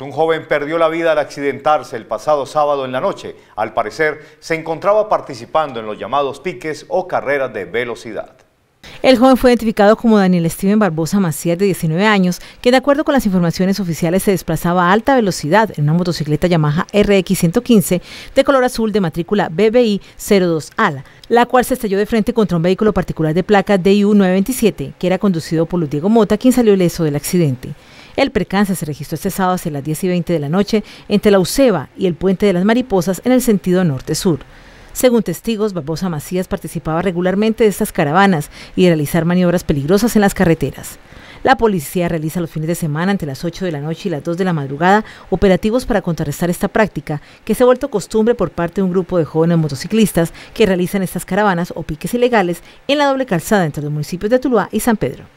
Un joven perdió la vida al accidentarse el pasado sábado en la noche. Al parecer, se encontraba participando en los llamados piques o carreras de velocidad. El joven fue identificado como Daniel Steven Barbosa Macías, de 19 años, que de acuerdo con las informaciones oficiales se desplazaba a alta velocidad en una motocicleta Yamaha RX 115 de color azul de matrícula BBI 02 ALA, la cual se estalló de frente contra un vehículo particular de placa DIU 927, que era conducido por Luis Diego Mota, quien salió ileso del accidente. El percance se registró este sábado hacia las 10 y 20 de la noche entre la Uceba y el Puente de las Mariposas en el sentido norte-sur. Según testigos, Barbosa Macías participaba regularmente de estas caravanas y de realizar maniobras peligrosas en las carreteras. La policía realiza los fines de semana entre las 8 de la noche y las 2 de la madrugada operativos para contrarrestar esta práctica que se ha vuelto costumbre por parte de un grupo de jóvenes motociclistas que realizan estas caravanas o piques ilegales en la doble calzada entre los municipios de Tuluá y San Pedro.